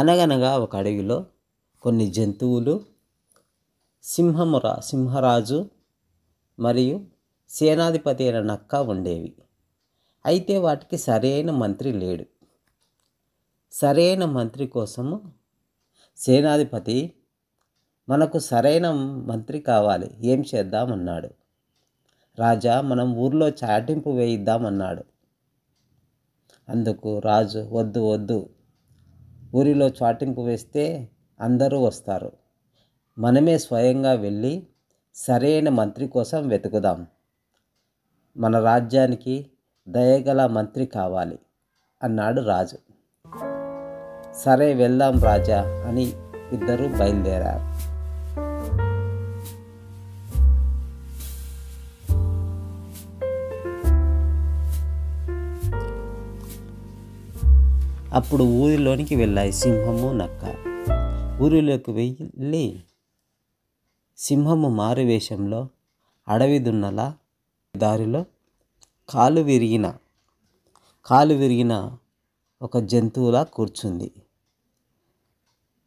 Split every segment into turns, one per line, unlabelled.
అనగనగా ఒక అడవిలో కొన్ని జంతువులు సింహమురా సింహరాజు మరియు సేనాధిపతి అయిన నక్క ఉండేవి అయితే వాటికి సరైన మంత్రి లేడు సరైన మంత్రి కోసము సేనాధిపతి మనకు సరైన మంత్రి కావాలి ఏం చేద్దామన్నాడు రాజా మనం ఊర్లో చాటింపు వేయిద్దామన్నాడు అందుకు రాజు వద్దు వద్దు ఊరిలో చాటింపు వేస్తే అందరూ వస్తారు మనమే స్వయంగా వెళ్ళి సరైన మంత్రి కోసం వెతుకుదాం మన రాజ్యానికి దయగల మంత్రి కావాలి అన్నాడు రాజు సరే వెళ్దాం రాజా అని ఇద్దరూ బయలుదేరారు అప్పుడు ఊరిలోనికి వెళ్ళాయి సింహము నక్క ఊరిలోకి వెళ్ళి సింహము మారువేషంలో అడవి దున్నల దారిలో కాలు విరిగిన కాలు విరిగిన ఒక జంతువులా కూర్చుంది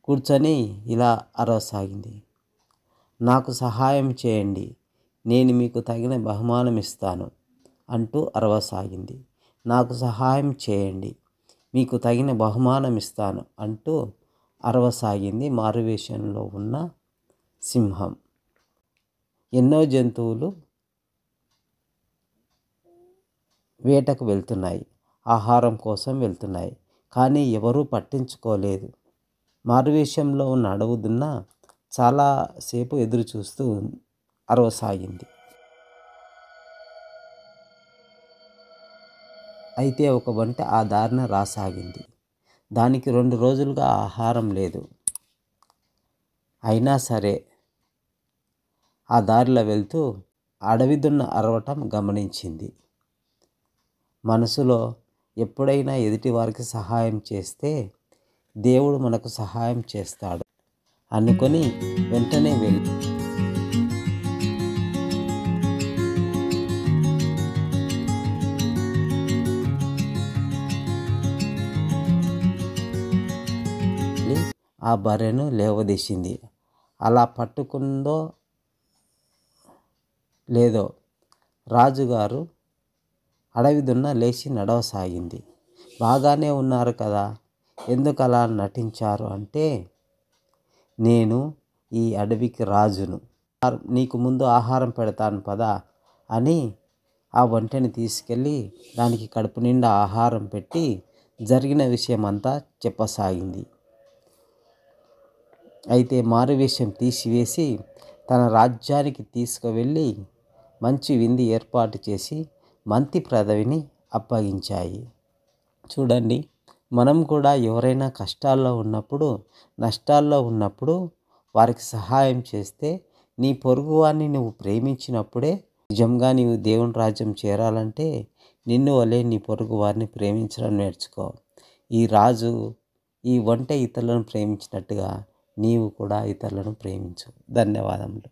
కూర్చొని ఇలా అరవసాగింది నాకు సహాయం చేయండి నేను మీకు తగిన బహుమానం ఇస్తాను అంటూ అరవసాగింది నాకు సహాయం చేయండి మీకు తగిన బహుమానం ఇస్తాను అంటూ అరవసాగింది మారువేషంలో ఉన్న సింహం ఎన్నో జంతువులు వేటకు వెళ్తున్నాయి ఆహారం కోసం వెళ్తున్నాయి కానీ ఎవరూ పట్టించుకోలేదు మారువేషంలో ఉన్న అడవుదున్న చాలాసేపు ఎదురు చూస్తూ అరవసాగింది అయితే ఒక వంట ఆ దారిన రాసాగింది దానికి రెండు రోజులుగా ఆహారం లేదు అయినా సరే ఆ దారిలో వెళ్తూ అడవిదున్న అరవటం గమనించింది మనసులో ఎప్పుడైనా ఎదుటి వారికి సహాయం చేస్తే దేవుడు మనకు సహాయం చేస్తాడు అనుకొని వెంటనే వెళ్ళి ఆ భార్యను లేవదీసింది అలా పట్టుకుందో లేదో రాజుగారు అడవిదున్న లేచి నడవసాగింది బాగానే ఉన్నారు కదా ఎందుకు అలా నటించారు అంటే నేను ఈ అడవికి రాజును నీకు ముందు ఆహారం పెడతాను పదా అని ఆ వంటని తీసుకెళ్ళి దానికి కడుపు నిండా ఆహారం పెట్టి జరిగిన విషయమంతా చెప్పసాగింది అయితే మారువేషం తీసివేసి తన రాజ్యానికి తీసుకువెళ్ళి మంచి విందు ఏర్పాటు చేసి మంత్రి పదవిని అప్పగించాయి చూడండి మనం కూడా ఎవరైనా కష్టాల్లో ఉన్నప్పుడు నష్టాల్లో ఉన్నప్పుడు వారికి సహాయం చేస్తే నీ పొరుగువారిని నువ్వు ప్రేమించినప్పుడే నిజంగా నీవు దేవుని రాజ్యం చేరాలంటే నిన్ను వలే నీ పొరుగు వారిని ప్రేమించడం నేర్చుకో ఈ రాజు ఈ వంట ఇతరులను ప్రేమించినట్టుగా నీవు కూడా ఇతరులను ప్రేమించు ధన్యవాదములు